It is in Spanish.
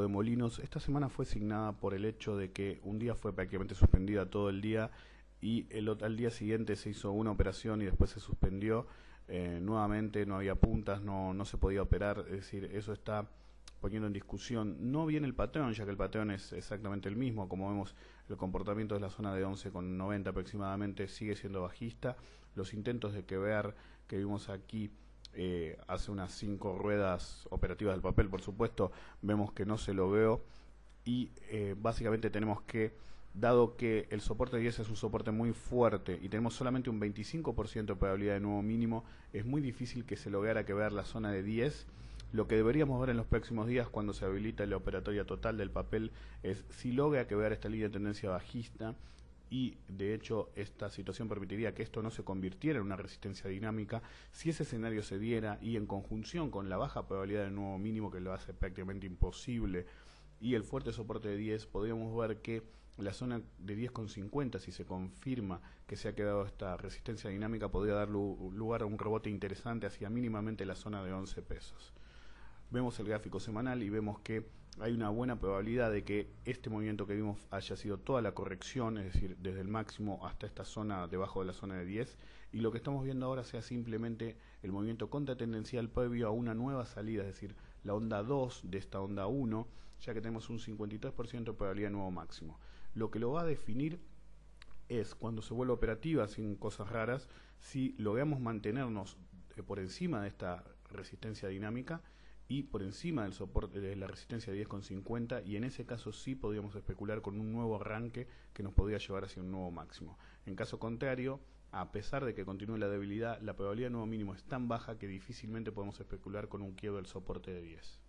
de Molinos esta semana fue asignada por el hecho de que un día fue prácticamente suspendida todo el día y el, al día siguiente se hizo una operación y después se suspendió eh, nuevamente, no había puntas, no, no se podía operar, es decir, eso está poniendo en discusión no bien el patrón, ya que el patrón es exactamente el mismo, como vemos el comportamiento de la zona de 11,90 aproximadamente sigue siendo bajista, los intentos de que ver que vimos aquí eh, hace unas cinco ruedas operativas del papel, por supuesto, vemos que no se lo veo y eh, básicamente tenemos que, dado que el soporte 10 es un soporte muy fuerte y tenemos solamente un 25% de probabilidad de nuevo mínimo, es muy difícil que se lograra que ver la zona de 10. Lo que deberíamos ver en los próximos días cuando se habilita la operatoria total del papel es si logra que vea esta línea de tendencia bajista y de hecho esta situación permitiría que esto no se convirtiera en una resistencia dinámica si ese escenario se diera y en conjunción con la baja probabilidad de nuevo mínimo que lo hace prácticamente imposible y el fuerte soporte de 10 podríamos ver que la zona de 10,50 si se confirma que se ha quedado esta resistencia dinámica podría dar lugar a un rebote interesante hacia mínimamente la zona de 11 pesos vemos el gráfico semanal y vemos que hay una buena probabilidad de que este movimiento que vimos haya sido toda la corrección, es decir, desde el máximo hasta esta zona debajo de la zona de 10, y lo que estamos viendo ahora sea simplemente el movimiento contratendencial previo a una nueva salida, es decir, la onda 2 de esta onda 1, ya que tenemos un 53% de probabilidad de nuevo máximo. Lo que lo va a definir es cuando se vuelva operativa sin cosas raras, si logramos mantenernos eh, por encima de esta resistencia dinámica y por encima del soporte de la resistencia de 10,50 y en ese caso sí podríamos especular con un nuevo arranque que nos podría llevar hacia un nuevo máximo. En caso contrario, a pesar de que continúe la debilidad, la probabilidad de nuevo mínimo es tan baja que difícilmente podemos especular con un quiebro del soporte de 10.